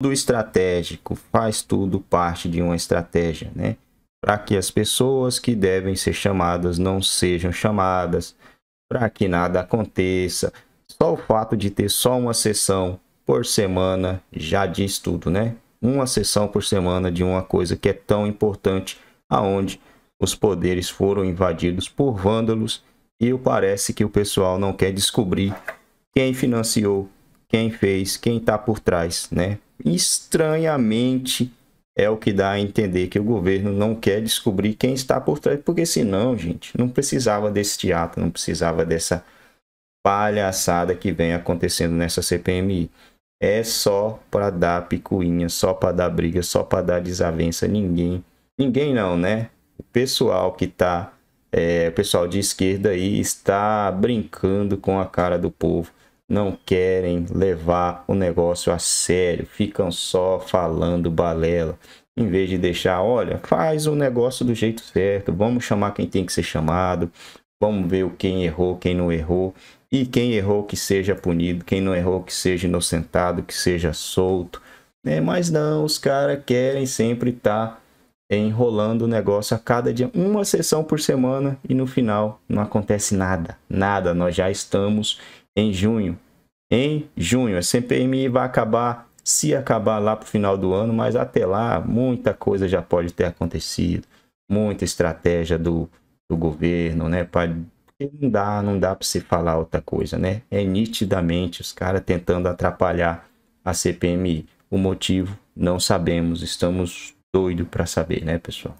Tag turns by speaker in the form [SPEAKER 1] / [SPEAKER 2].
[SPEAKER 1] tudo estratégico, faz tudo parte de uma estratégia, né? Para que as pessoas que devem ser chamadas não sejam chamadas, para que nada aconteça. Só o fato de ter só uma sessão por semana já diz tudo, né? Uma sessão por semana de uma coisa que é tão importante, aonde os poderes foram invadidos por vândalos e parece que o pessoal não quer descobrir quem financiou quem fez, quem está por trás, né? Estranhamente é o que dá a entender que o governo não quer descobrir quem está por trás, porque senão, gente, não precisava desse teatro, não precisava dessa palhaçada que vem acontecendo nessa CPMI. É só para dar picuinha, só para dar briga, só para dar desavença. Ninguém, ninguém não, né? O pessoal que tá, é, o pessoal de esquerda aí está brincando com a cara do povo não querem levar o negócio a sério, ficam só falando balela. Em vez de deixar, olha, faz o negócio do jeito certo, vamos chamar quem tem que ser chamado, vamos ver quem errou, quem não errou, e quem errou que seja punido, quem não errou que seja inocentado, que seja solto. Né? Mas não, os caras querem sempre estar. Tá enrolando o negócio a cada dia, uma sessão por semana e no final não acontece nada, nada. Nós já estamos em junho. Em junho, a CPMI vai acabar, se acabar lá para o final do ano, mas até lá muita coisa já pode ter acontecido, muita estratégia do, do governo, né? Pra, não dá, não dá para se falar outra coisa, né? É nitidamente os caras tentando atrapalhar a CPMI. O motivo não sabemos, estamos doidos para saber, né, pessoal?